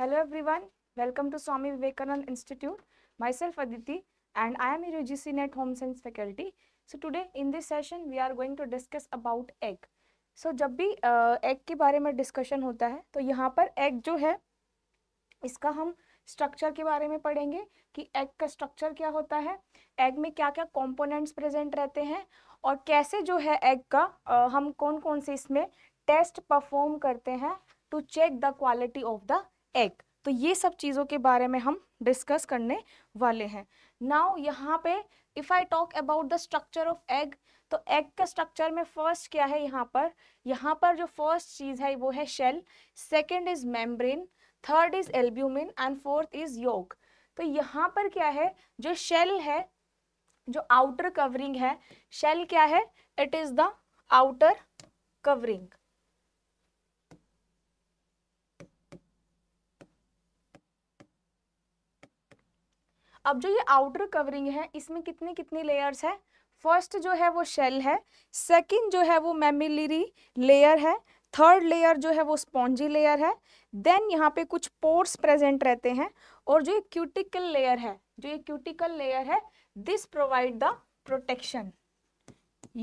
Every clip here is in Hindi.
hello everyone welcome to Swami Vivekananda institute myself Aditi and I am U U G C NET home science faculty so today in this session we are going to discuss about egg so जब भी एग के बारे में डिस्कशन होता है तो यहाँ पर एग जो है इसका हम स्ट्रक्चर के बारे में पढ़ेंगे कि एग का स्ट्रक्चर क्या होता है एग में क्या क्या कॉम्पोनेंट्स प्रेजेंट रहते हैं और कैसे जो है एग का हम कौन कौन से इसमें टेस्ट परफॉर्म करते हैं to check the quality of the egg तो ये सब चीज़ों के बारे में हम डिस्कस करने वाले हैं नाउ यहाँ पे if I talk about the structure of egg तो एग का स्ट्रक्चर में फर्स्ट क्या है यहाँ पर यहाँ पर जो फर्स्ट चीज़ है वो है shell second is membrane third is albumin and fourth is yolk तो यहाँ पर क्या है जो शेल है जो आउटर कवरिंग है शेल क्या है it is the outer covering अब जो ये आउटर कवरिंग है इसमें कितने कितने लेयर्स है फर्स्ट जो है वो शेल है सेकंड जो है वो मेमिलरी लेयर है थर्ड लेयर जो है वो स्पॉन्जी लेयर है देन यहाँ पे कुछ पोर्स प्रेजेंट रहते हैं और जो ये क्यूटिकल लेयर है जो ये क्यूटिकल लेयर है दिस प्रोवाइड द प्रोटेक्शन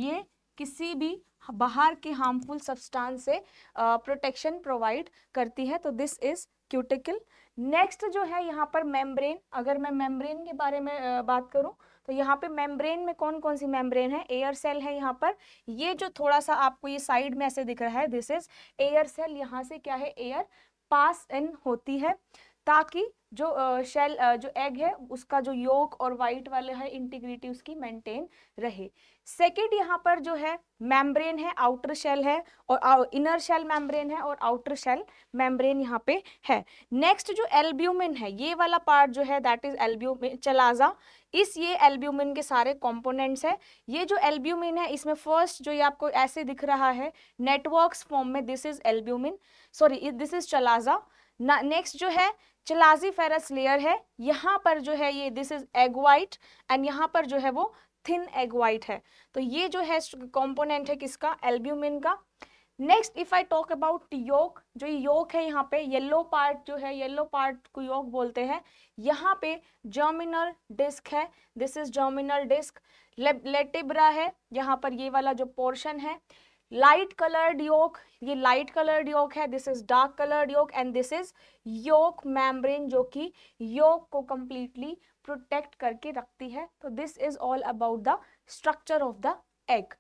ये किसी भी बाहर के हार्मफुल सब्सटेंस से प्रोटेक्शन uh, प्रोवाइड करती है तो दिस इज क्यूटिकल नेक्स्ट जो है यहाँ पर मेम्ब्रेन अगर मैं मेम्ब्रेन के बारे में बात करूँ तो यहाँ पे मेम्ब्रेन में कौन कौन सी मेम्ब्रेन है एयर सेल है यहाँ पर ये जो थोड़ा सा आपको ये साइड में ऐसे दिख रहा है दिस इज एयर सेल यहाँ से क्या है एयर पास इन होती है ताकि जो शेल जो एग है उसका जो योक और वाइट वाले है इंटीग्रिटी उसकी मेंटेन रहे सेकेंड यहाँ पर जो है मेम्ब्रेन है आउटर शेल है और इनर शेल मेम्ब्रेन है और आउटर शेल मेम्ब्रेन यहाँ पे है नेक्स्ट जो एल्ब्यूमिन है ये वाला पार्ट जो है दैट इज एल्ब्यूमिन चलाजा इस ये एल्ब्यूमिन के सारे कॉम्पोनेंट्स है ये जो एल्ब्यूमिन है इसमें फर्स्ट जो ये आपको ऐसे दिख रहा है नेटवर्क फॉर्म में this is albumin sorry this is chalaza next जो है चलाजीफेरस लेयर है यहाँ पर जो है ये this is egg white and यहाँ पर जो है वो थिन एग वाइट है तो ये जो है कॉम्पोनेंट है किसका एल्ब्यूमिन का next if I talk about yolk जो योक है यहाँ पे येल्लो पार्ट जो है येल्लो पार्ट को योक बोलते हैं यहाँ पे जर्मिनल डिस्क है this is germinal disc latebra है यहाँ पर ये वाला जो पोर्शन है लाइट कलर्ड योक ये लाइट कलर्ड योक है this is dark coloured yolk and this is yolk membrane जो कि योक को कंप्लीटली प्रोटेक्ट करके रखती है तो this is all about the structure of the egg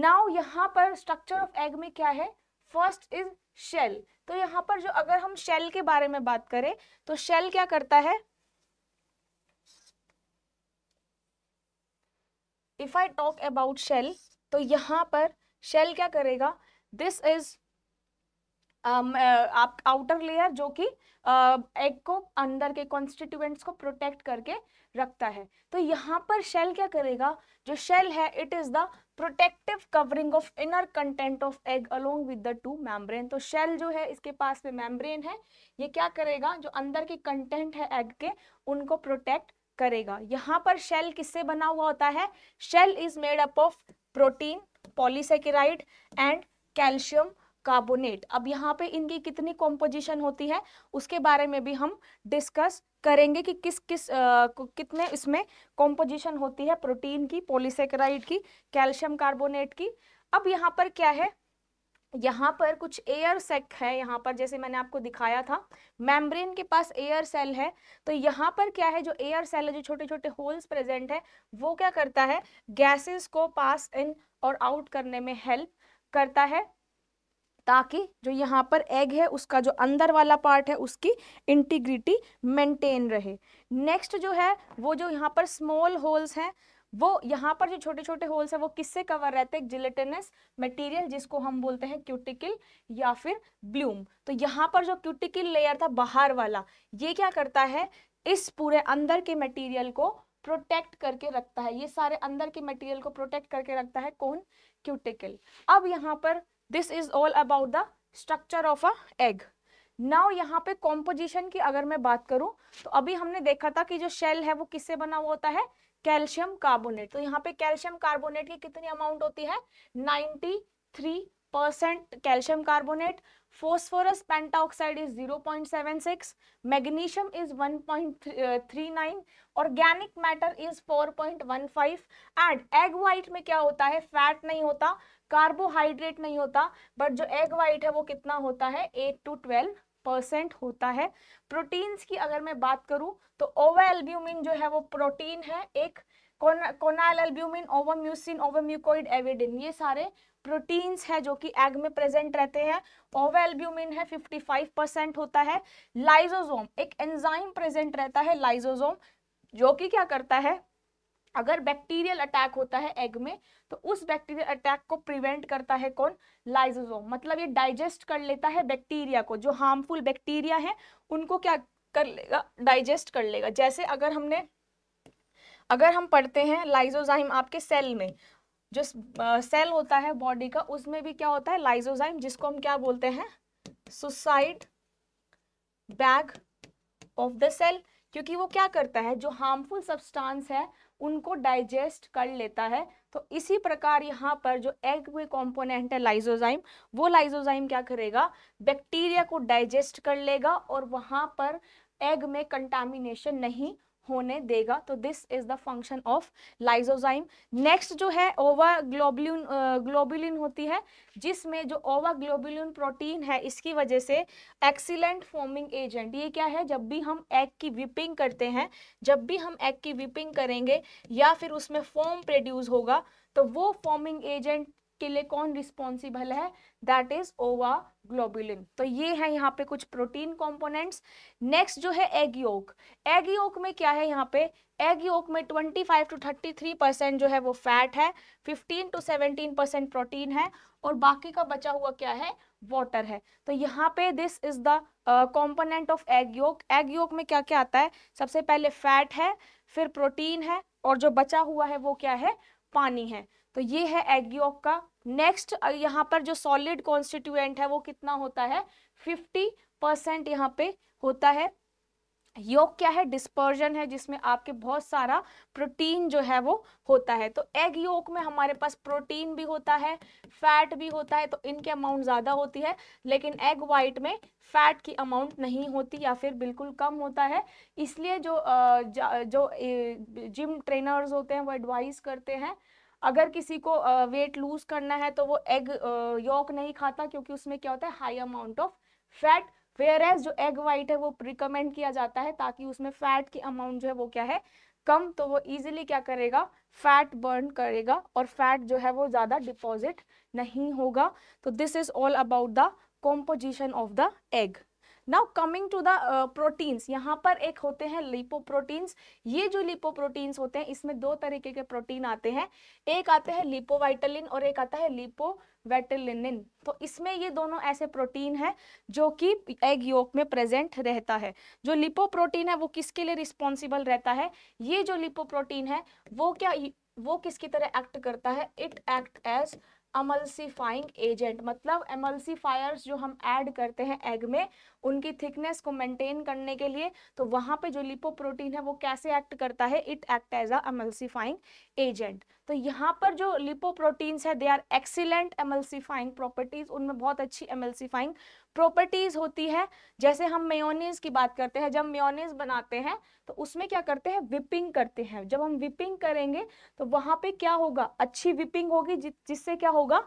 now यहाँ पर स्ट्रक्चर ऑफ एग में क्या है फर्स्ट इज शेल तो यहाँ पर जो अगर हम शेल के बारे में बात करें तो शेल क्या करता है if I talk about shell तो यहाँ पर शेल क्या करेगा दिस इज um, uh, आप आउटर लेयर जो कि एग uh, को अंदर के कॉन्स्टिट्यूएंट्स को प्रोटेक्ट करके रखता है तो यहाँ पर शेल क्या करेगा जो शेल है it is the protective covering of inner content of egg along with the two membrane तो शेल जो है इसके पास में मैम्ब्रेन है ये क्या करेगा जो अंदर के कंटेंट है एग के उनको प्रोटेक्ट करेगा यहाँ पर शेल किससे बना हुआ होता है shell is made up of protein polysaccharide and calcium carbonate अब यहाँ पे इनकी कितनी कॉम्पोजिशन होती है उसके बारे में भी हम डिस्कस करेंगे कि किस किस आ, कितने इसमें कॉम्पोजिशन होती है प्रोटीन की पॉलीसेकेराइड की कैल्शियम कार्बोनेट की अब यहाँ पर क्या है यहाँ पर कुछ एयर सेक है यहाँ पर जैसे मैंने आपको दिखाया था मेम्ब्रेन के पास एयर सेल है तो यहाँ पर क्या है जो एयर सेल है जो छोटे छोटे होल्स प्रेजेंट है वो क्या करता है गैसेस को पास इन और आउट करने में हेल्प करता है ताकि जो यहाँ पर एग है उसका जो अंदर वाला पार्ट है उसकी इंटीग्रिटी मेंटेन रहे नेक्स्ट जो है वो जो यहाँ पर स्मॉल होल्स हैं वो यहाँ पर जो छोटे छोटे होल्स है वो किससे कवर रहते हैं जिलेटेनस मटेरियल जिसको हम बोलते हैं क्यूटिकल या फिर ब्लूम तो यहाँ पर जो क्यूटिकल लेयर था बाहर वाला ये क्या करता है इस पूरे अंदर के मटेरियल को प्रोटेक्ट करके रखता है ये सारे अंदर के मटेरियल को प्रोटेक्ट करके रखता है कौन क्यूटिकल अब यहाँ पर this is all about the structure of a egg now यहाँ पे कॉम्पोजिशन की अगर मैं बात करूं तो अभी हमने देखा था कि जो शेल है वो किससे बना हुआ होता है कैल्शियम कार्बोनेट तो यहाँ पे कैल्शियम कार्बोनेट की कितनी अमाउंट होती है 93 percent calcium carbonate phosphorus pentoxide is 0.76 magnesium is 1.39 organic matter is 4.15 and egg white में क्या होता है फैट नहीं होता कार्बोहाइड्रेट नहीं होता बट जो एग वाइट है वो कितना होता है 8 टू 12 परसेंट होता है प्रोटीन्स की अगर मैं बात करूं तो ओवा एल्ब्यूमिन जो है वो प्रोटीन है एक कोनाल एल्ब्यूमिन ओवम्यूसिन ओवम्यूकोइड एविडिन ये सारे प्रोटीन्स है जो कि एग में प्रेजेंट रहते हैं ओवा एल्ब्यूमिन है 55 परसेंट होता है लाइजोजोम एक एंजाइम प्रेजेंट रहता है लाइजोजोम जो कि क्या करता है अगर बैक्टीरियल अटैक होता है एग में तो उस बैक्टीरियल अटैक को प्रिवेंट करता है कौन लाइजोजोम मतलब ये डाइजेस्ट कर लेता है बैक्टीरिया को जो हार्मफुल बैक्टीरिया है उनको क्या कर लेगा डाइजेस्ट कर लेगा जैसे अगर हमने अगर हम पढ़ते हैं लाइजोजाइम आपके सेल में जो सेल होता है बॉडी का उसमें भी क्या होता है लाइजोजाइम जिसको हम क्या बोलते हैं suicide bag of the cell क्योंकि वो क्या करता है जो हार्मफुल सब्सटेंस है उनको डाइजेस्ट कर लेता है तो इसी प्रकार यहाँ पर जो एग में कॉम्पोनेंट है लाइजोजाइम वो लाइजोजाइम क्या करेगा बैक्टीरिया को डाइजेस्ट कर लेगा और वहाँ पर एग में कंटामिनेशन नहीं होने देगा तो this is the function of lysozyme next जो है ओवा ग्लोबुलिन ग्लोबुलिन होती है जिसमें जो ओवा ग्लोबुलिन प्रोटीन है इसकी वजह से एक्सीलेंट फॉर्मिंग एजेंट ये क्या है जब भी हम एग की विपिंग करते हैं जब भी हम एग की विपिंग करेंगे या फिर उसमें फॉर्म प्रोड्यूस होगा तो वो फॉर्मिंग एजेंट के लिए कौन रिस्पॉन्सिबल है दैट इज ओवा ग्लोबुलिन तो ये है यहाँ पे कुछ प्रोटीन कॉम्पोनेंट्स नेक्स्ट जो है एग योक एग योक में क्या है यहाँ पे एग योक में 25 टू 33 परसेंट जो है वो फैट है 15 टू 17 परसेंट प्रोटीन है और बाकी का बचा हुआ क्या है वाटर है तो यहाँ पे this is the component of egg yolk egg yolk में क्या क्या आता है सबसे पहले फैट है फिर प्रोटीन है और जो बचा हुआ है वो क्या है पानी है तो ये है योक का नेक्स्ट यहाँ पर जो सॉलिड कॉन्स्टिट्यूएंट है वो कितना होता है फिफ्टी परसेंट यहाँ पे होता है योग क्या है डिस्पर्जन है जिसमें आपके बहुत सारा प्रोटीन जो है वो होता है तो एग योग में हमारे पास प्रोटीन भी होता है फैट भी होता है तो इनके अमाउंट ज़्यादा होती है लेकिन एग वाइट में फैट की अमाउंट नहीं होती या फिर बिल्कुल कम होता है इसलिए जो जो जिम ट्रेनर्स होते हैं वो एडवाइस करते हैं अगर किसी को वेट लूज करना है तो वो एग योक नहीं खाता क्योंकि उसमें क्या होता है high amount of fat whereas जो एग वाइट है वो रिकमेंड किया जाता है ताकि उसमें फैट की अमाउंट जो है वो क्या है कम तो वो इजीली क्या करेगा फैट बर्न करेगा और फैट जो है वो ज़्यादा डिपॉजिट नहीं होगा तो this is all about the composition of the egg now coming to the proteins यहाँ पर एक होते हैं लिपोप्रोटीन्स ये जो लिपोप्रोटीन्स होते हैं इसमें दो तरीके के प्रोटीन आते हैं एक आते हैं लिपोवाइटलिन और एक आता है लिपो वेटिलिनिन तो इसमें ये दोनों ऐसे प्रोटीन हैं जो कि एग योक में प्रेजेंट रहता है जो लिपो प्रोटीन है वो किसके लिए रिस्पॉन्सिबल रहता है ये जो लिपो प्रोटीन है वो क्या वो किसकी तरह एक्ट करता है it act as emulsifying agent मतलब एमल्सिफायर्स जो हम ऐड करते हैं एग में उनकी थिकनेस को मेंटेन करने के लिए तो वहां पे जो लिपोप्रोटीन है वो कैसे एक्ट करता है it act as emulsifying agent तो यहाँ पर जो लिपोप्रोटीन्स है they are excellent emulsifying properties उनमें बहुत अच्छी एमल्सिफाइंग प्रॉपर्टीज होती है जैसे हम मेयोनीज की बात करते हैं जब मेयोनीज बनाते हैं तो उसमें क्या करते हैं विपिंग करते हैं जब हम विपिंग करेंगे तो वहां पे क्या होगा अच्छी विपिंग होगी जिससे क्या होगा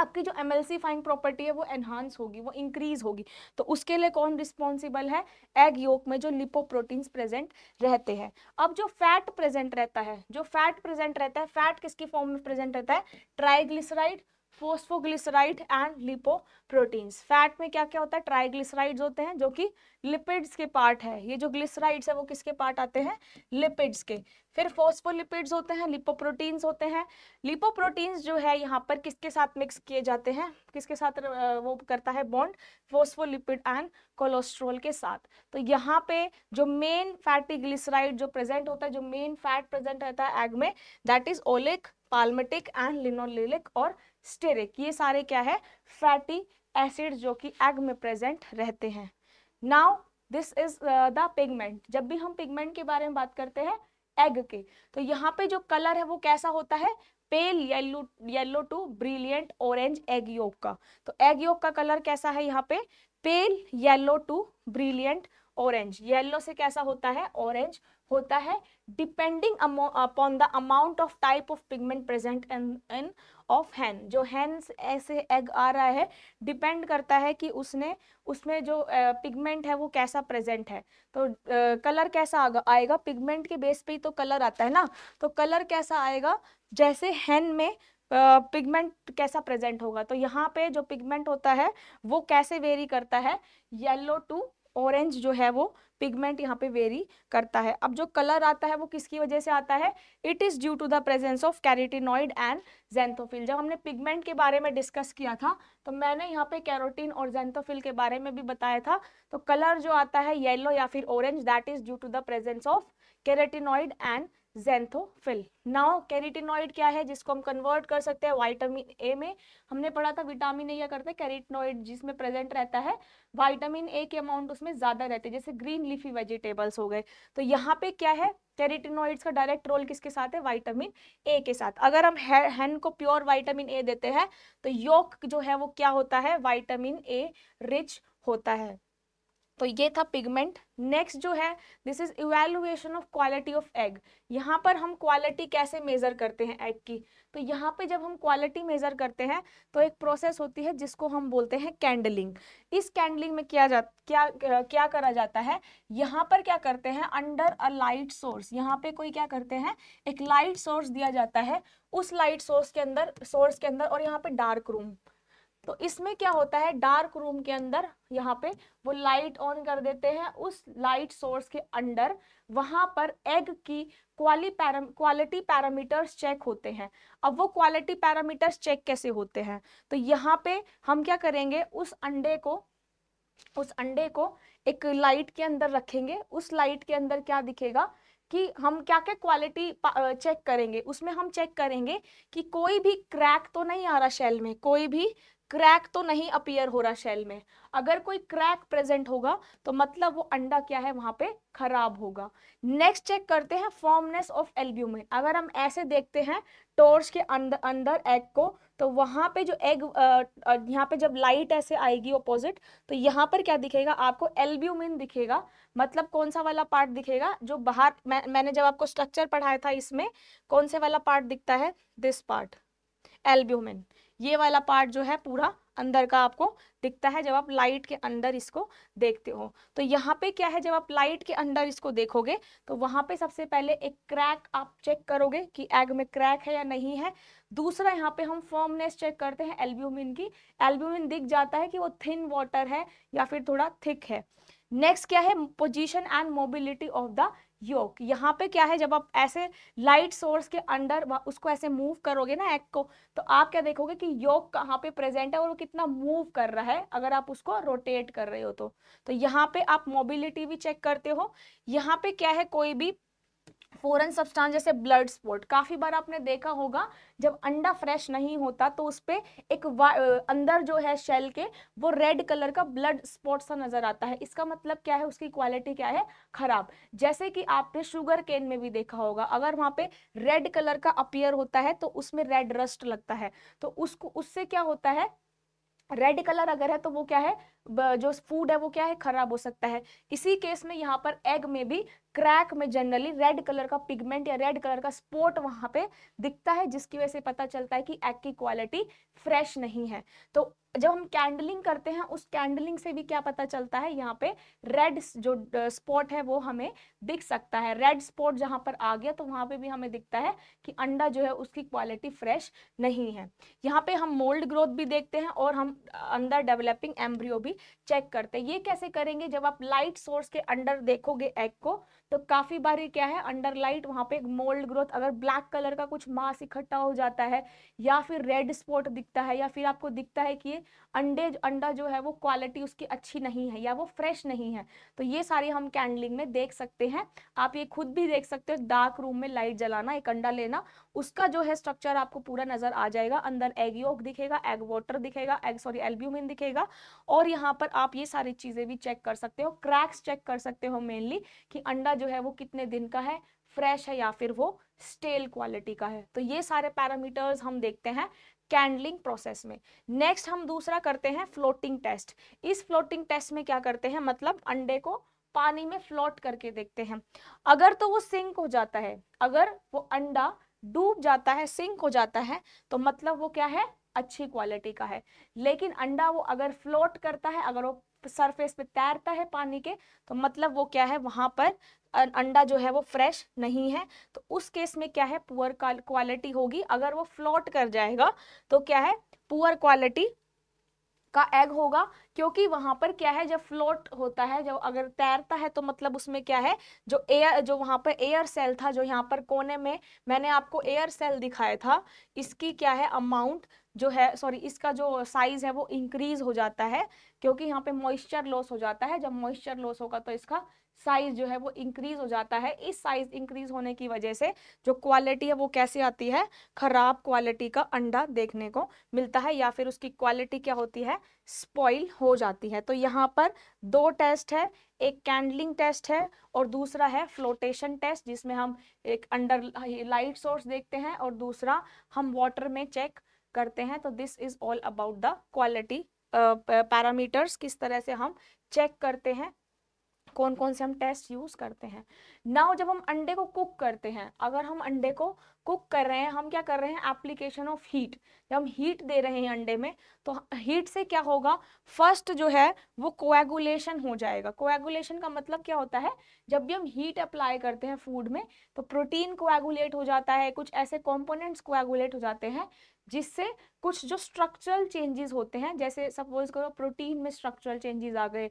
आपकी जो emulsifying property है वो एनहांस होगी वो इंक्रीज होगी तो उसके लिए कौन रिस्पॉन्सिबल है एग योक में जो लिपोप्रोटीन्स प्रेजेंट रहते हैं अब जो फैट प्रेजेंट रहता है जो फैट प्रेजेंट रहता है फैट किसकी फॉर्म में प्रेजेंट रहता है triglyceride phosphoglyceride and lipoproteins fat में क्या क्या होता है ट्राइग्लिसराइड्स होते हैं जो कि लिपिड्स के पार्ट है ये जो ग्लिसराइड्स है वो किसके पार्ट आते हैं लिपिड्स के फिर फोस्फोलिपिड्स होते हैं लिपोप्रोटीन्स होते हैं लिपोप्रोटीन्स जो है यहाँ पर किसके साथ मिक्स किए जाते हैं किसके साथ वो करता है बॉन्ड फोस्फोलिपिड एंड कोलेस्ट्रोल के साथ तो यहाँ पे जो मेन फैटी ग्लिसराइड जो प्रेजेंट होता है जो मेन फैट प्रेजेंट रहता है एग में that is oleic palmitic and linoleic और स्टेरिक ये सारे क्या है फैटी एसिड जो कि एग में प्रेजेंट रहते हैं now this is the pigment जब भी हम पिगमेंट के बारे में बात करते हैं एग के तो यहाँ पे जो कलर है वो कैसा होता है pale yellow yellow to brilliant orange egg yolk का तो एग योग का कलर कैसा है यहाँ पे pale yellow to brilliant orange yellow से कैसा होता है ऑरेंज होता है depending upon the amount of type of pigment present in in of hen जो हैन ऐसे एग आ रहा है डिपेंड करता है कि उसने उसमें जो पिगमेंट है वो कैसा प्रेजेंट है तो कलर कैसा आएगा पिगमेंट के बेस पे ही तो कलर आता है ना तो कलर कैसा आएगा जैसे हैन में पिगमेंट uh, कैसा प्रेजेंट होगा तो यहाँ पे जो पिगमेंट होता है वो कैसे वेरी करता है येलो टू ऑरेंज जो है वो पिगमेंट यहाँ पे वेरी करता है अब जो कलर आता है वो किसकी वजह से आता है it is due to the presence of carotenoid and xanthophyll जब हमने पिगमेंट के बारे में डिस्कस किया था तो मैंने यहाँ पे कैरोटीन और जेंथोफिल के बारे में भी बताया था तो कलर जो आता है येलो या फिर orange that is due to the presence of carotenoid and xanthophyll now carotenoid क्या है जिसको हम कन्वर्ट कर सकते हैं वाइटामिन ए में हमने पढ़ा था विटामिन ए क्या करते हैं कैरिटिनॉइड जिसमें प्रेजेंट रहता है वाइटामिन ए के अमाउंट उसमें ज़्यादा रहते हैं जैसे ग्रीन लीफी वेजिटेबल्स हो गए तो यहाँ पे क्या है कैरेटिनॉइड्स का डायरेक्ट रोल किसके साथ है वाइटामिन ए के साथ अगर हम हैन को प्योर वाइटामिन ए देते हैं तो योक जो है वो क्या होता है वाइटामिन ए रिच होता है तो ये था पिगमेंट नेक्स्ट जो है this is evaluation of quality of egg यहाँ पर हम क्वालिटी कैसे मेजर करते हैं एग की तो यहाँ पे जब हम क्वालिटी मेजर करते हैं तो एक प्रोसेस होती है जिसको हम बोलते हैं कैंडलिंग इस कैंडलिंग में किया जा क्या क्या करा जाता है यहाँ पर क्या करते हैं अंडर अ लाइट सोर्स यहाँ पे कोई क्या करते हैं एक लाइट सोर्स दिया जाता है उस लाइट सोर्स के अंदर सोर्स के अंदर और यहाँ पे डार्क रूम तो इसमें क्या होता है डार्क रूम के अंदर यहाँ पे वो लाइट ऑन कर देते हैं उस लाइट सोर्स के अंडर वहां पर एग की क्वाली क्वालिटी पैरामीटर्स चेक होते हैं अब वो क्वालिटी पैरामीटर्स चेक कैसे होते हैं तो यहाँ पे हम क्या करेंगे उस अंडे को उस अंडे को एक लाइट के अंदर रखेंगे उस लाइट के अंदर क्या दिखेगा कि हम क्या क्या क्वालिटी चेक करेंगे उसमें हम चेक करेंगे कि कोई भी क्रैक तो नहीं आ रहा शेल में कोई भी क्रैक तो नहीं अपियर हो रहा शेल में अगर कोई क्रैक प्रेजेंट होगा तो मतलब वो अंडा क्या है वहां पे खराब होगा नेक्स्ट चेक करते हैं फॉर्मनेस ऑफ एल्ब्यूमिन अगर हम ऐसे देखते हैं टोर्स के अंदर अंदर एग को तो वहां पे जो एग यहाँ पे जब लाइट ऐसे आएगी ऑपोजिट तो यहाँ पर क्या दिखेगा आपको एल्ब्यूमिन दिखेगा मतलब कौन सा वाला पार्ट दिखेगा जो बाहर मैं, मैंने जब आपको स्ट्रक्चर पढ़ाया था इसमें कौन से वाला पार्ट दिखता है दिस पार्ट एल्ब्यूमिन ये वाला पार्ट जो है पूरा अंदर का आपको दिखता है जब आप लाइट के अंदर इसको देखते हो तो यहाँ पे क्या है जब आप लाइट के अंदर इसको देखोगे तो वहां पे सबसे पहले एक क्रैक आप चेक करोगे कि एग में क्रैक है या नहीं है दूसरा यहाँ पे हम फॉर्मनेस चेक करते हैं एल्ब्यूमिन की एल्ब्यूमिन दिख जाता है कि वो थिन वॉटर है या फिर थोड़ा थिक है नेक्स्ट क्या है position and mobility of the yolk यहाँ पे क्या है जब आप ऐसे लाइट सोर्स के अंडर उसको ऐसे मूव करोगे ना एग को तो आप क्या देखोगे कि योग कहाँ पे प्रेजेंट है और वो कितना मूव कर रहा है अगर आप उसको रोटेट कर रहे हो तो, तो यहाँ पे आप मोबिलिटी भी चेक करते हो यहाँ पे क्या है कोई भी फॉरन सब्सटेंस जैसे ब्लड स्पॉट काफ़ी बार आपने देखा होगा जब अंडा फ्रेश नहीं होता तो उस पर एक अंदर जो है शेल के वो रेड कलर का ब्लड स्पॉट सा नज़र आता है इसका मतलब क्या है उसकी क्वालिटी क्या है ख़राब जैसे कि आपने शुगर केन में भी देखा होगा अगर वहाँ पे रेड कलर का अपियर होता है तो उसमें रेड रस्ट लगता है तो उसको उससे क्या होता है रेड कलर अगर है तो वो क्या है जो फूड है वो क्या है खराब हो सकता है इसी केस में यहाँ पर एग में भी क्रैक में जनरली रेड कलर का पिगमेंट या रेड कलर का स्पॉट वहां पे दिखता है जिसकी वजह से पता चलता है कि एग की क्वालिटी फ्रेश नहीं है तो जब हम कैंडलिंग करते हैं उस कैंडलिंग से भी क्या पता चलता है यहाँ पे रेड जो स्पॉट है वो हमें दिख सकता है रेड स्पॉट जहां पर आ गया तो वहां पे भी हमें दिखता है कि अंडा जो है उसकी क्वालिटी फ्रेश नहीं है यहाँ पे हम मोल्ड ग्रोथ भी देखते हैं और हम अंदर डेवलपिंग एम्ब्रियो भी चेक करते हैं ये कैसे करेंगे जब आप लाइट सोर्स के अंडर देखोगे एग को तो काफ़ी बार ये क्या है अंडर लाइट वहां पे एक मोल्ड ग्रोथ अगर ब्लैक कलर का कुछ मास इकट्ठा हो जाता है या फिर रेड स्पॉट दिखता है या फिर आपको दिखता है कि ये अंडे अंडा जो है वो क्वालिटी उसकी अच्छी नहीं है या वो फ्रेश नहीं है तो ये सारी हम कैंडलिंग में देख सकते हैं आप ये खुद भी देख सकते हो डार्क रूम में लाइट जलाना एक अंडा लेना उसका जो है स्ट्रक्चर आपको पूरा नजर आ जाएगा अंदर एग योग दिखेगा एग वाटर दिखेगा एग सॉरी एल्ब्यूमिन दिखेगा और यहाँ पर आप ये सारी चीजें भी चेक कर सकते हो क्रैक्स चेक कर सकते हो मेनली कि अंडा जो है वो कितने दिन का है फ्रेश है या फिर वो स्टेल क्वालिटी का है तो ये सारे पैरामीटर्स हम देखते हैं कैंडलिंग प्रोसेस में नेक्स्ट हम दूसरा करते हैं फ्लोटिंग टेस्ट इस फ्लोटिंग टेस्ट में क्या करते हैं मतलब अंडे को पानी में फ्लोट करके देखते हैं अगर तो वो सिंक हो जाता है अगर वो अंडा डूब जाता है सिंक हो जाता है तो मतलब वो क्या है अच्छी क्वालिटी का है लेकिन अंडा वो अगर फ्लोट करता है अगर वो सरफेस पे तैरता है पानी के तो मतलब वो क्या है वहां पर अंडा जो है वो फ्रेश नहीं है तो उस केस में क्या है पुअर क्वालिटी होगी अगर वो फ्लोट कर जाएगा तो क्या है पुअर क्वालिटी का एग होगा क्योंकि वहां पर क्या है जब फ्लोट होता है जब अगर तैरता है तो मतलब उसमें क्या है जो एयर जो वहां पर एयर सेल था जो यहाँ पर कोने में मैंने आपको एयर सेल दिखाया था इसकी क्या है अमाउंट जो है सॉरी इसका जो साइज है वो इंक्रीज हो जाता है क्योंकि यहाँ पे मॉइस्चर लॉस हो जाता है जब मॉइस्चर लॉस होगा तो इसका साइज जो है वो इंक्रीज हो जाता है इस साइज इंक्रीज होने की वजह से जो क्वालिटी है वो कैसे आती है खराब क्वालिटी का अंडा देखने को मिलता है या फिर उसकी क्वालिटी क्या होती है स्पॉइल हो जाती है तो यहाँ पर दो टेस्ट है एक कैंडलिंग टेस्ट है और दूसरा है फ्लोटेशन टेस्ट जिसमें हम एक अंडर लाइट सोर्स देखते हैं और दूसरा हम वाटर में चेक करते हैं तो this is all about the quality parameters किस तरह से हम चेक करते हैं कौन कौन से हम टेस्ट यूज़ करते हैं नाउ जब हम अंडे को कुक करते हैं अगर हम अंडे को कुक कर रहे हैं हम क्या कर रहे हैं एप्लीकेशन ऑफ हीट जब हम हीट दे रहे हैं अंडे में तो हीट से क्या होगा फर्स्ट जो है वो कोएगुलेशन हो जाएगा कोएगुलेशन का मतलब क्या होता है जब भी हम हीट अप्लाई करते हैं फूड में तो प्रोटीन कोएगुलेट हो जाता है कुछ ऐसे कॉम्पोनेंट्स कोएगुलेट हो जाते हैं जिससे कुछ जो स्ट्रक्चरल चेंजेस होते हैं जैसे सपोज करो प्रोटीन में स्ट्रक्चरल चेंजेस आ गए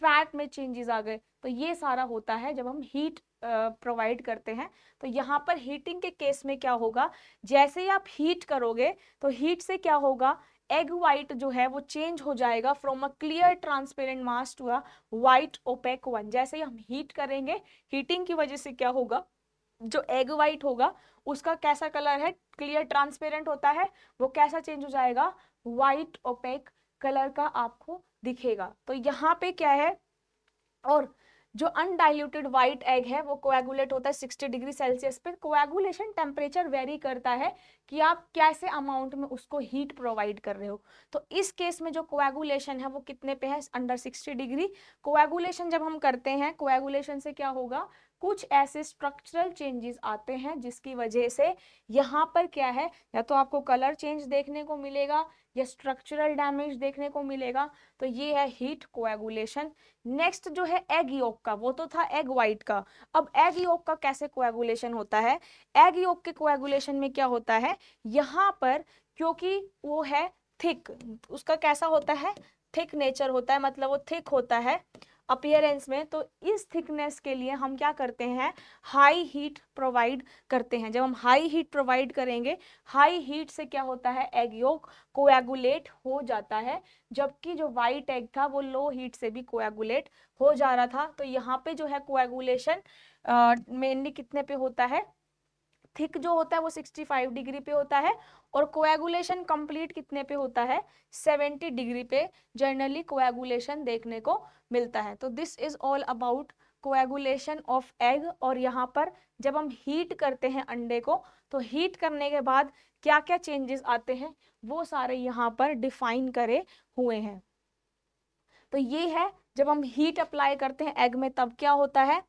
फैट में चेंजेस आ गए तो ये सारा होता है जब हम हीट प्रोवाइड करते हैं तो यहाँ पर हीटिंग के केस में क्या होगा जैसे ही आप हीट करोगे तो हीट से क्या होगा एग वाइट जो है वो चेंज हो जाएगा from a clear transparent mass to a white opaque one जैसे ही हम हीट करेंगे हीटिंग की वजह से क्या होगा जो एग वाइट होगा उसका कैसा कलर है क्लियर ट्रांसपेरेंट होता है वो कैसा चेंज हो जाएगा वाइट ओपेक कलर का आपको दिखेगा तो यहाँ पे क्या है और जो अनडाइल्यूटेड व्हाइट एग है वो कोएगुलेट होता है 60 डिग्री सेल्सियस पे कोएगुलेशन टेम्परेचर वेरी करता है कि आप कैसे अमाउंट में उसको हीट प्रोवाइड कर रहे हो तो इस केस में जो कोएगुलेशन है वो कितने पे है अंडर 60 डिग्री कोएगुलेशन जब हम करते हैं कोएगुलेशन से क्या होगा कुछ ऐसे स्ट्रक्चरल चेंजेस आते हैं जिसकी वजह से यहाँ पर क्या है या तो आपको कलर चेंज देखने को मिलेगा या स्ट्रक्चरल डैमेज देखने को मिलेगा तो ये है हीट कोएगुलेशन नेक्स्ट जो है एग योग का वो तो था एग वाइट का अब एग योग का कैसे कोएगुलेशन होता है एग योग के कोएगुलेशन में क्या होता है यहाँ पर क्योंकि वो है थिक उसका कैसा होता है थिक नेचर होता है मतलब वो थिक होता है अपियरेंस में तो इस थिकनेस के लिए हम क्या करते हैं हाई हीट प्रोवाइड करते हैं जब हम हाई हीट प्रोवाइड करेंगे हाई हीट से क्या होता है एग योग कोएगुलेट हो जाता है जबकि जो वाइट एग था वो लो हीट से भी कोएगुलेट हो जा रहा था तो यहाँ पे जो है कोएगुलेशन मेनली कितने पे होता है थिक जो होता है वो 65 डिग्री पे होता है और कोएगुलेशन कंप्लीट कितने पे होता है 70 डिग्री पे जनरली कोएगुलेशन देखने को मिलता है तो this is all about coagulation of egg और यहाँ पर जब हम हीट करते हैं अंडे को तो हीट करने के बाद क्या क्या चेंजेस आते हैं वो सारे यहाँ पर डिफाइन करे हुए हैं तो ये है जब हम हीट अप्लाई करते हैं एग में तब क्या होता है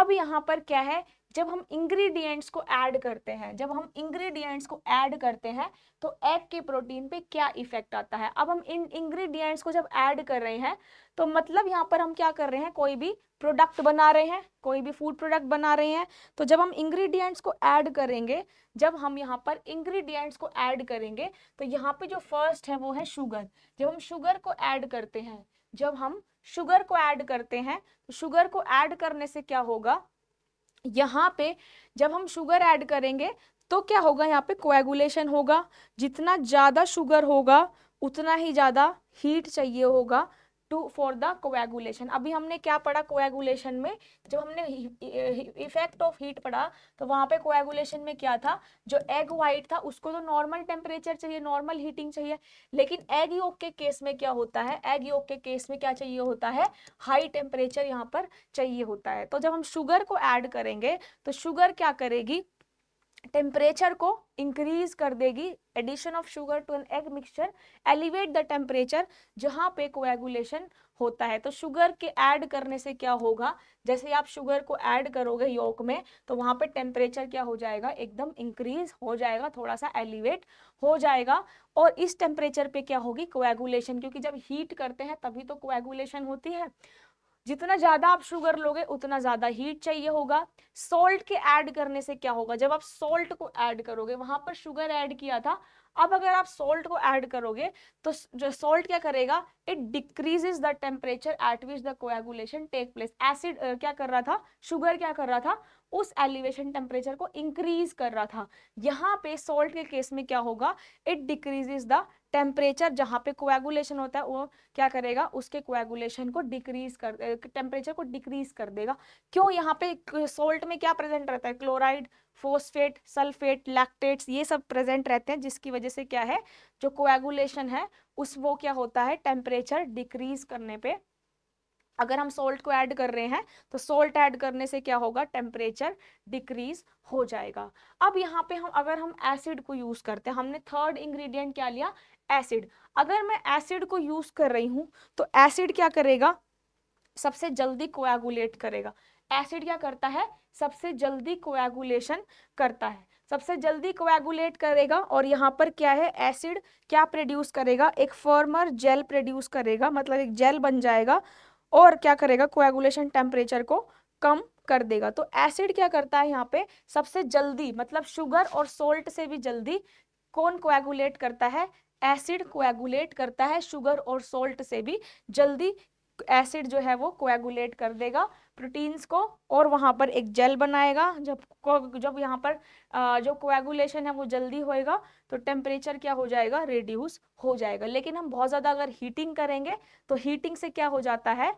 अब यहाँ पर क्या है जब हम इंग्रेडिएंट्स को ऐड करते हैं जब हम इंग्रेडिएंट्स को ऐड करते हैं तो एग के प्रोटीन पे क्या इफेक्ट आता है अब हम इन इंग्रेडिएंट्स को जब ऐड कर रहे हैं तो मतलब यहाँ पर हम क्या कर रहे हैं कोई भी प्रोडक्ट बना रहे हैं कोई भी फूड प्रोडक्ट बना रहे हैं तो जब हम इंग्रेडिएंट्स को ऐड करेंगे जब हम यहाँ पर इंग्रेडिएंट्स को ऐड करेंगे तो यहाँ पे जो फर्स्ट है वो है शुगर जब हम शुगर को ऐड करते हैं जब हम शुगर को ऐड करते हैं तो शुगर को ऐड करने से क्या होगा यहाँ पे जब हम शुगर ऐड करेंगे तो क्या होगा यहाँ पे कोएगुलेशन होगा जितना ज़्यादा शुगर होगा उतना ही ज़्यादा हीट चाहिए होगा टू फॉर द कोएगुलेशन अभी हमने क्या पढ़ा कोएगुलेशन में जब हमने इफेक्ट ऑफ हीट पढ़ा तो वहाँ पे कोएगुलेशन में क्या था जो एग वाइट था उसको तो नॉर्मल टेम्परेचर चाहिए नॉर्मल हीटिंग चाहिए लेकिन एग योग के केस में क्या होता है एग योग के केस में क्या चाहिए होता है हाई टेम्परेचर यहाँ पर चाहिए होता है तो जब हम शुगर को ऐड करेंगे तो शुगर क्या करेगी टेम्परेचर को इंक्रीज कर देगी addition of sugar to an egg mixture elevate the temperature जहाँ पे कोएगुलेशन होता है तो शुगर के ऐड करने से क्या होगा जैसे आप शुगर को ऐड करोगे योक में तो वहाँ पे टेम्परेचर क्या हो जाएगा एकदम इंक्रीज हो जाएगा थोड़ा सा एलिवेट हो जाएगा और इस टेम्परेचर पे क्या होगी कोएगुलेशन क्योंकि जब हीट करते हैं तभी तो कोएगुलेशन होती है जितना ज़्यादा आप शुगर लोगे उतना ज़्यादा हीट चाहिए होगा सोल्ट के ऐड करने से क्या होगा जब आप सोल्ट को ऐड करोगे वहां पर शुगर ऐड किया था अब अगर आप सोल्ट को ऐड करोगे तो जो सोल्ट क्या करेगा it decreases the temperature at which the coagulation take place acid क्या कर रहा था शुगर क्या कर रहा था उस एलिवेशन टेम्परेचर को इंक्रीज कर रहा था यहाँ पे सोल्ट के केस में क्या होगा इट डिक्रीजेज द टेम्परेचर जहाँ पे कोएगुलेशन होता है वो क्या करेगा उसके कोएगुलेशन को डिक्रीज कर टेम्परेचर को डिक्रीज कर देगा क्यों यहाँ पे सोल्ट में क्या प्रेजेंट रहता है क्लोराइड फोस्फेट सल्फेट लैक्टेट्स ये सब प्रेजेंट रहते हैं जिसकी वजह से क्या है जो कोएगुलेशन है उस वो क्या होता है टेम्परेचर डिक्रीज करने पे अगर हम सोल्ट को ऐड कर रहे हैं तो सोल्ट ऐड करने से क्या होगा टेम्परेचर डिक्रीज हो जाएगा अब यहाँ पे हम अगर हम एसिड को यूज़ करते हैं हमने थर्ड इंग्रेडिएंट क्या लिया एसिड अगर मैं एसिड को यूज कर रही हूं तो एसिड क्या करेगा सबसे जल्दी कोएगुलेट करेगा एसिड क्या करता है सबसे जल्दी कोएगुलेशन करता है सबसे जल्दी कोएगुलेट करेगा और यहाँ पर क्या है एसिड क्या प्रोड्यूस करेगा एक फॉर्मर जेल प्रोड्यूस करेगा मतलब एक जेल बन जाएगा और क्या करेगा कोएगुलेशन टेम्परेचर को कम कर देगा तो एसिड क्या करता है यहाँ पे सबसे जल्दी मतलब शुगर और सोल्ट से भी जल्दी कौन कोएगुलेट करता है एसिड कोएगुलेट करता है शुगर और सोल्ट से भी जल्दी एसिड जो है वो कोएगुलेट कर देगा प्रोटीन्स को और वहाँ पर एक जेल बनाएगा जब को जब यहाँ पर जो कोएगुलेशन है वो जल्दी होएगा तो टेम्परेचर क्या हो जाएगा रिड्यूस हो जाएगा लेकिन हम बहुत ज़्यादा अगर हीटिंग करेंगे तो हीटिंग से क्या हो जाता है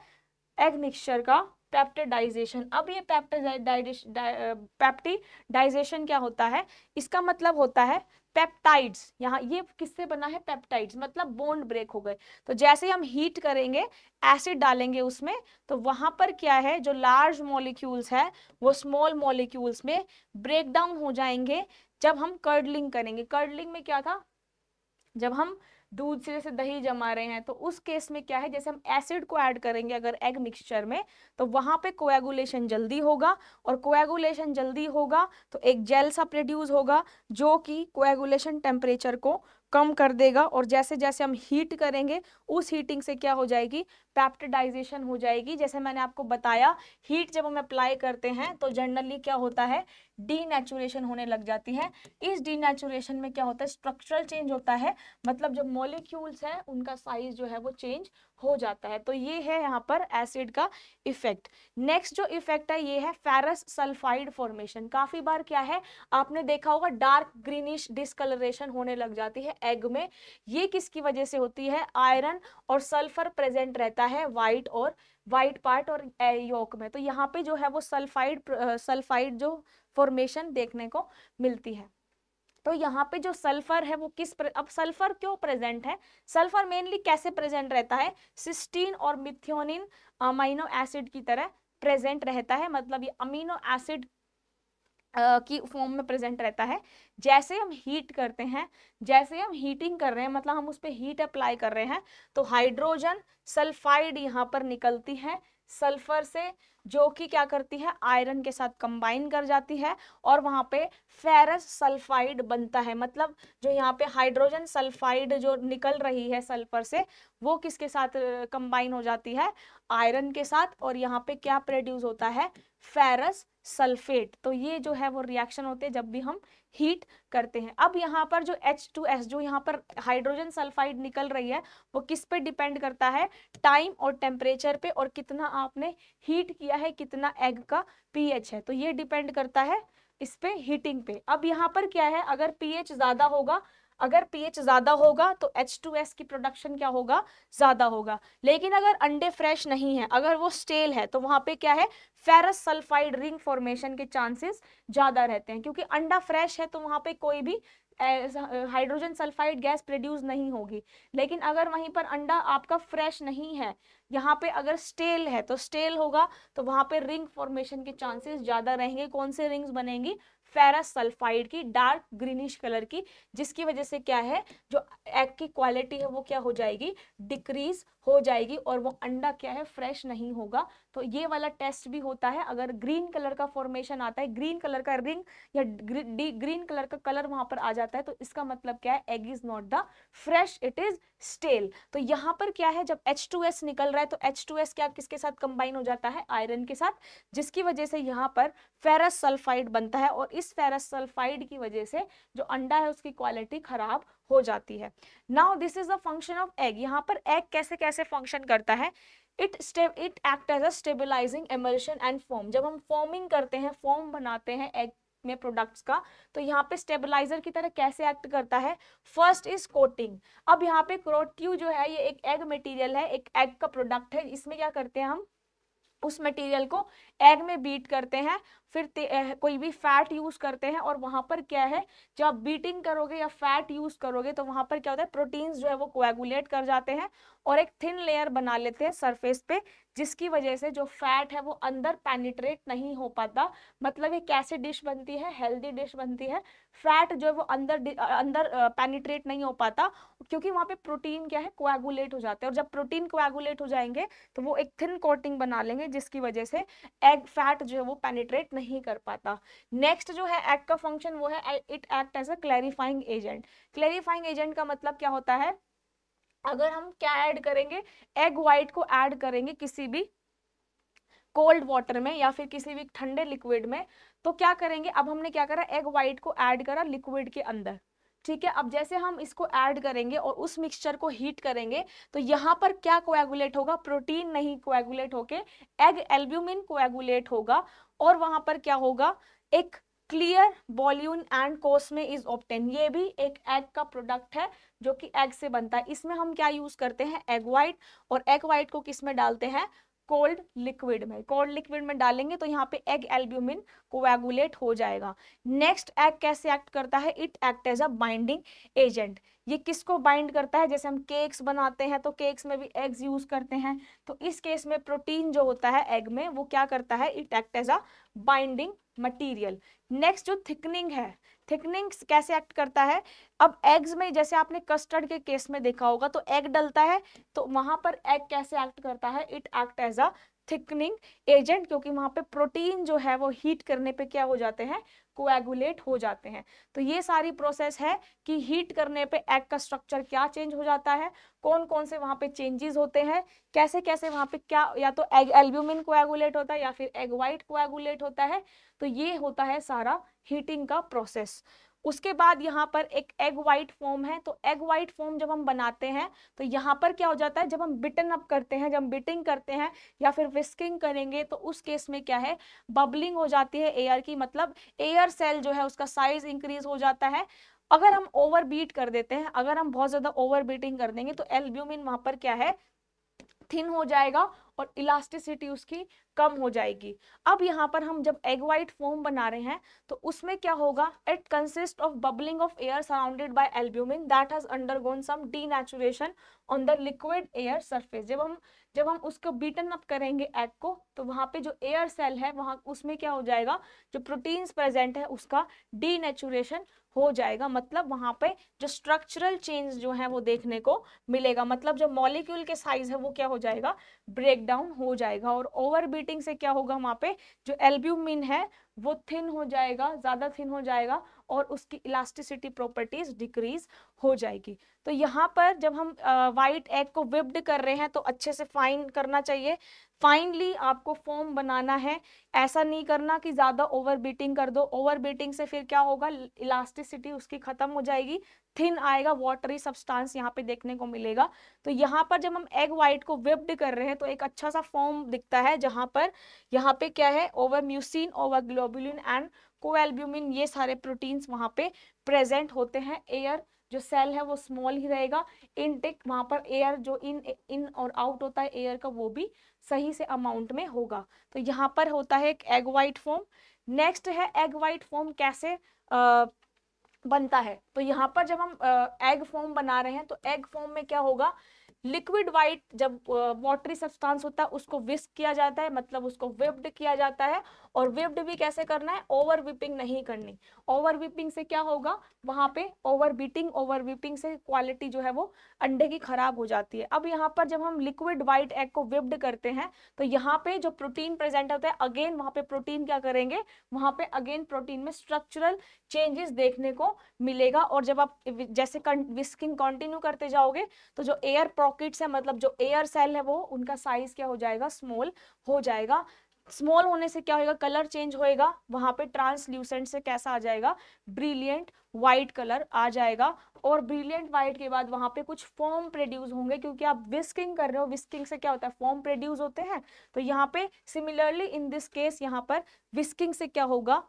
एग मिक्सचर का पैप्टेडाइजेशन अब ये पैप्टेडाइजेशन क्या होता है इसका मतलब होता है पेप्टाइड्स यहाँ ये किससे बना है पेप्टाइड्स मतलब बोन्ड ब्रेक हो गए तो जैसे हम हीट करेंगे एसिड डालेंगे उसमें तो वहां पर क्या है जो लार्ज मॉलिक्यूल्स है वो स्मॉल मॉलिक्यूल्स में ब्रेक डाउन हो जाएंगे जब हम कर्डलिंग करेंगे कर्डलिंग में क्या था जब हम दूध से जैसे दही जमा रहे हैं तो उस केस में क्या है जैसे हम एसिड को ऐड करेंगे अगर एग मिक्सचर में तो वहां पे कोएगुलेशन जल्दी होगा और कोएगुलेशन जल्दी होगा तो एक जेल सा प्रोड्यूस होगा जो कि कोएगुलेशन टेम्परेचर को कम कर देगा और जैसे जैसे हम हीट करेंगे उस हीटिंग से क्या हो जाएगी पैप्टिडाइजेशन हो जाएगी जैसे मैंने आपको बताया हीट जब हम अप्लाई करते हैं तो जनरली क्या होता है डीनेचुरेशन होने लग जाती है इस डीनेचुरेशन में क्या होता है स्ट्रक्चरल चेंज होता है मतलब जो मॉलिक्यूल्स हैं उनका साइज जो है वो चेंज हो जाता है तो ये है यहाँ पर एसिड का इफेक्ट नेक्स्ट जो इफेक्ट है ये है फेरस सल्फाइड फॉर्मेशन काफ़ी बार क्या है आपने देखा होगा डार्क ग्रीनिश डिसकलरेशन होने लग जाती है एग में ये किसकी वजह से होती है आयरन और सल्फर प्रेजेंट रहता होता है वाइट और वाइट पार्ट और योक में तो यहाँ पे जो है वो सल्फाइड सल्फाइड जो फॉर्मेशन देखने को मिलती है तो यहाँ पे जो सल्फर है वो किस प्र... अब सल्फर क्यों प्रेजेंट है सल्फर मेनली कैसे प्रेजेंट रहता है सिस्टीन और मिथ्योनिन अमाइनो एसिड की तरह प्रेजेंट रहता है मतलब ये अमीनो एसिड की फॉर्म में प्रेजेंट रहता है जैसे हम हीट करते हैं जैसे हम हीटिंग कर रहे हैं मतलब हम उस पर हीट अप्लाई कर रहे हैं तो हाइड्रोजन सल्फाइड यहाँ पर निकलती है सल्फर से जो कि क्या करती है आयरन के साथ कंबाइन कर जाती है और वहाँ पे फेरस सल्फाइड बनता है मतलब जो यहाँ पे हाइड्रोजन सल्फाइड जो निकल रही है सल्फर से वो किसके साथ कंबाइन हो जाती है आयरन के साथ और यहाँ पे क्या प्रोड्यूस होता है फेरस सल्फेट तो ये जो है वो रिएक्शन होते हैं जब भी हम हीट करते हैं अब यहाँ पर जो एच टू एस जो यहाँ पर हाइड्रोजन सल्फाइड निकल रही है वो किस पे डिपेंड करता है टाइम और टेम्परेचर पे और कितना आपने हीट किया है कितना एग का पीएच है तो ये डिपेंड करता है इस पे हीटिंग पे अब यहाँ पर क्या है अगर पीएच ज्यादा होगा अगर पीएच ज़्यादा होगा तो H2S की प्रोडक्शन क्या होगा ज़्यादा होगा लेकिन अगर अंडे फ्रेश नहीं है अगर वो स्टेल है तो वहां पे क्या है फेरस सल्फाइड रिंग फॉर्मेशन के चांसेस ज़्यादा रहते हैं क्योंकि अंडा फ्रेश है तो वहां पे कोई भी हाइड्रोजन सल्फाइड गैस प्रोड्यूस नहीं होगी लेकिन अगर वहीं पर अंडा आपका फ्रेश नहीं है यहाँ पे अगर स्टेल है तो स्टेल होगा तो वहां पे रिंग फॉर्मेशन के चांसेस ज़्यादा रहेंगे कौन से रिंग्स बनेंगी फेरस सल्फाइड की डार्क ग्रीनिश कलर की जिसकी वजह से क्या है जो एग की क्वालिटी है वो क्या हो जाएगी डिक्रीज हो जाएगी और वो अंडा क्या है फ्रेश नहीं होगा तो ये वाला टेस्ट भी होता है अगर ग्रीन कलर का फॉर्मेशन आता है ग्रीन कलर का रिंग या ग्रीन कलर का कलर वहां पर आ जाता है तो इसका मतलब क्या है egg is not the fresh it is stale तो यहाँ पर क्या है जब एच टू एस निकल रहा है तो एच टू एस क्या किसके साथ कंबाइन हो जाता है आयरन के साथ जिसकी वजह से यहाँ पर फेरस सल्फाइड बनता है और इस फेरस सल्फाइड की वजह से जो अंडा है उसकी क्वालिटी खराब हो जाती है now this is the function of egg यहाँ पर एग कैसे कैसे फंक्शन करता है it step it act as a stabilising emulsion and foam जब हम फॉर्मिंग करते हैं फॉर्म बनाते हैं एग में प्रोडक्ट्स का तो यहाँ पे स्टेबलाइजर की तरह कैसे एक्ट करता है फर्स्ट इज कोटिंग अब यहाँ पे क्रोट्यू जो है ये एक एग मटेरियल है एक एग का प्रोडक्ट है इसमें क्या करते हैं हम उस मटेरियल को एग में बीट करते हैं फिर कोई भी फैट यूज करते हैं और वहां पर क्या है जब आप बीटिंग करोगे या फैट यूज करोगे तो वहां पर क्या होता है प्रोटीन्स जो है वो कोएगुलेट कर जाते हैं और एक थिन लेयर बना लेते हैं सरफेस पे जिसकी वजह से जो फैट है वो अंदर पेनिट्रेट नहीं हो पाता मतलब ये कैसे डिश बनती है हेल्दी डिश बनती है फैट जो है वो अंदर अंदर पेनिट्रेट नहीं हो पाता क्योंकि वहाँ पे प्रोटीन क्या है कोएगुलेट हो जाते हैं और जब प्रोटीन कोएगुलेट हो जाएंगे तो वो एक थिन कोटिंग बना लेंगे जिसकी वजह से एग फैट जो है वो पेनिट्रेट नहीं नहीं कर पाता नेक्स्ट जो है एक्ट का फंक्शन वो है it act as a clarifying agent clarifying agent का मतलब क्या होता है अगर हम क्या ऐड करेंगे एग वाइट को ऐड करेंगे किसी भी कोल्ड वाटर में या फिर किसी भी ठंडे लिक्विड में तो क्या करेंगे अब हमने क्या करा एग वाइट को ऐड करा लिक्विड के अंदर ठीक है अब जैसे हम इसको ऐड करेंगे और उस मिक्सचर को हीट करेंगे तो यहाँ पर क्या कोएगुलेट होगा प्रोटीन नहीं कोएगुलेट होके एग एल्ब्यूमिन कोएगुलेट होगा और वहां पर क्या होगा एक क्लियर बॉल्यून एंड कोस में इज ऑप्टेन ये भी एक एग का प्रोडक्ट है जो कि एग से बनता है इसमें हम क्या यूज करते हैं एग वाइट और एग वाइट को किस में डालते हैं कोल्ड लिक्विड में कोल्ड लिक्विड में डालेंगे तो यहाँ पे एग एल्ब्यूमिन कोवेगुलेट हो जाएगा नेक्स्ट एग कैसे एक्ट करता है it act as a binding agent ये किसको बाइंड करता है जैसे हम केक्स बनाते हैं तो केक्स में भी एग्स यूज करते हैं तो इस केस में प्रोटीन जो होता है एग में वो क्या करता है it act as a binding material next जो थिकनिंग है थिकनिंग कैसे एक्ट करता है अब एग्स में जैसे आपने कस्टर्ड के केस में देखा होगा तो एग डलता है तो वहां पर एग कैसे एक्ट करता है it act as a thickening agent क्योंकि वहां पे प्रोटीन जो है वो हीट करने पे क्या हो जाते हैं कोएगुलेट हो जाते हैं तो ये सारी प्रोसेस है कि हीट करने पे एग का स्ट्रक्चर क्या चेंज हो जाता है कौन कौन से वहाँ पे चेंजेस होते हैं कैसे कैसे वहाँ पे क्या या तो एग एल्ब्यूमिन कोएगुलेट होता है या फिर एग वाइट कोएगुलेट होता है तो ये होता है सारा हीटिंग का प्रोसेस उसके बाद यहाँ पर एक एग वाइट फॉर्म है तो एग वाइट फॉर्म जब हम बनाते हैं तो यहाँ पर क्या हो जाता है जब हम बिटन अप करते हैं जब हम बिटिंग करते हैं या फिर विस्किंग करेंगे तो उस केस में क्या है बबलिंग हो जाती है एयर की मतलब एयर सेल जो है उसका साइज इंक्रीज हो जाता है अगर हम ओवर बीट कर देते हैं अगर हम बहुत ज्यादा ओवर बीटिंग कर देंगे तो एल्ब्यूमिन वहां पर क्या है थिन हो जाएगा और इलास्टिसिटी उसकी कम हो जाएगी अब यहाँ पर हम जब एग वाइट फोम बना रहे हैं तो उसमें क्या होगा it consist of bubbling of air surrounded by albumin that has undergone some denaturation on the liquid air surface जब हम जब हम उसको बीटन अप करेंगे एग को तो वहाँ पे जो एयर सेल है वहाँ उसमें क्या हो जाएगा जो प्रोटीन्स प्रेजेंट है उसका डीनेचुरेशन हो जाएगा मतलब वहाँ पे जो स्ट्रक्चरल चेंज जो है वो देखने को मिलेगा मतलब जो मॉलिक्यूल के साइज है वो क्या हो जाएगा ब्रेक ब्रेकडाउन डाउन हो जाएगा और ओवर बीटिंग से क्या होगा वहाँ पे जो एल्ब्यूमिन है वो थिन हो जाएगा ज़्यादा थिन हो जाएगा और उसकी इलास्टिसिटी प्रॉपर्टीज डिक्रीज हो जाएगी तो यहाँ पर जब हम वाइट एग को विप्ड कर रहे हैं तो अच्छे से फाइन करना चाहिए फाइनली आपको फॉर्म बनाना है ऐसा नहीं करना कि ज़्यादा ओवर बीटिंग कर दो ओवर बीटिंग से फिर क्या होगा इलास्टिसिटी उसकी ख़त्म हो जाएगी थिन आएगा वाटरी सब्सटेंस यहाँ पे देखने को मिलेगा तो यहाँ पर जब हम एग वाइट को विप्ड कर रहे हैं तो एक अच्छा सा फॉर्म दिखता है जहां पर यहाँ पे क्या है over mucin over globulin and conalbumin ये सारे प्रोटीन्स वहाँ पे प्रेजेंट होते हैं एयर जो सेल है वो स्मॉल ही रहेगा इनटेक वहाँ पर एयर जो इन इन और आउट होता है एयर का वो भी सही से अमाउंट में होगा तो यहाँ पर होता है एक एग वाइट फॉर्म नेक्स्ट है एग वाइट फॉर्म कैसे आ, बनता है तो यहाँ पर जब हम आ, एग फॉर्म बना रहे हैं तो एग फॉर्म में क्या होगा लिक्विड वाइट जब वॉटरी सब्सटेंस होता है उसको विस्क किया जाता है मतलब उसको विप्ड किया जाता है और विप्ड भी कैसे करना है ओवर विपिंग नहीं करनी ओवर विपिंग से क्या होगा वहां पे ओवर बीटिंग ओवर विपिंग से क्वालिटी जो है वो अंडे की खराब हो जाती है अब यहाँ पर जब हम लिक्विड वाइट एग को विप्ड करते हैं तो यहाँ पे जो प्रोटीन प्रेजेंट होता है अगेन वहां पे प्रोटीन क्या करेंगे वहां पे अगेन प्रोटीन में स्ट्रक्चरल चेंजेस देखने को मिलेगा और जब आप जैसे विस्किंग कंटिन्यू करते जाओगे तो जो एयर पॉकेट्स है मतलब जो एयर सेल है वो उनका साइज क्या हो जाएगा स्मॉल हो जाएगा स्मॉल होने से क्या होएगा कलर चेंज होएगा वहां पे ट्रांसल्यूसेंट से कैसा आ जाएगा ब्रिलियंट व्हाइट कलर आ जाएगा और ब्रिलियंट व्हाइट के बाद वहां पे कुछ फॉर्म प्रोड्यूस होंगे क्योंकि आप विस्किंग कर रहे हो विस्किंग से क्या होता है फॉर्म प्रोड्यूस होते हैं तो यहाँ पे सिमिलरली इन दिस केस यहाँ पर विस्किंग से क्या होगा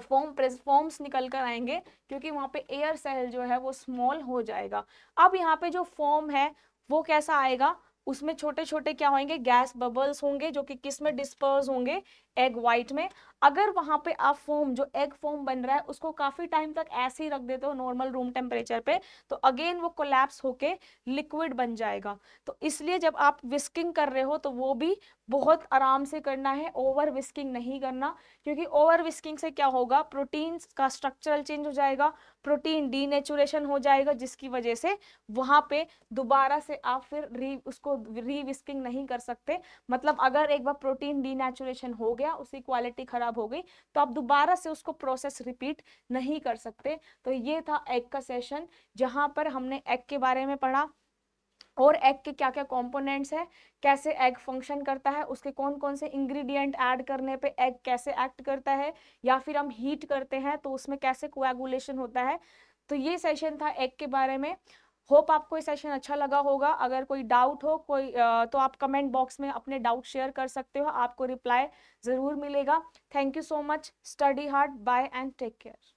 फॉर्म प्रेस फॉर्म्स निकल कर आएंगे क्योंकि वहाँ पे एयर सेल जो है वो स्मॉल हो जाएगा अब यहाँ पे जो फॉर्म है वो कैसा आएगा उसमें छोटे छोटे क्या होंगे गैस बबल्स होंगे जो कि किस में डिस्पर्स होंगे एग वाइट में अगर वहां पे आप फोम जो एग फोम बन रहा है उसको काफ़ी टाइम तक ऐसे ही रख देते हो नॉर्मल रूम टेम्परेचर पे तो अगेन वो कोलैप्स होके लिक्विड बन जाएगा तो इसलिए जब आप विस्किंग कर रहे हो तो वो भी बहुत आराम से करना है ओवर विस्किंग नहीं करना क्योंकि ओवर विस्किंग से क्या होगा प्रोटीन का स्ट्रक्चरल चेंज हो जाएगा प्रोटीन डीनेचुरेशन हो जाएगा जिसकी वजह से वहां पे दोबारा से आप फिर री उसको री विस्किंग नहीं कर सकते मतलब अगर एक बार प्रोटीन डीनेचुरेशन हो गया गया उसकी क्वालिटी खराब हो गई तो आप दोबारा से उसको प्रोसेस रिपीट नहीं कर सकते तो ये था एग का सेशन जहां पर हमने एग के बारे में पढ़ा और एग के क्या क्या कंपोनेंट्स है कैसे एग फंक्शन करता है उसके कौन कौन से इंग्रेडिएंट ऐड करने पे एग कैसे एक्ट करता है या फिर हम हीट करते हैं तो उसमें कैसे कोएगुलेशन होता है तो ये सेशन था एग के बारे में होप आपको ये सेशन अच्छा लगा होगा अगर कोई डाउट हो कोई तो आप कमेंट बॉक्स में अपने डाउट शेयर कर सकते हो आपको रिप्लाई ज़रूर मिलेगा thank you so much study hard bye and take care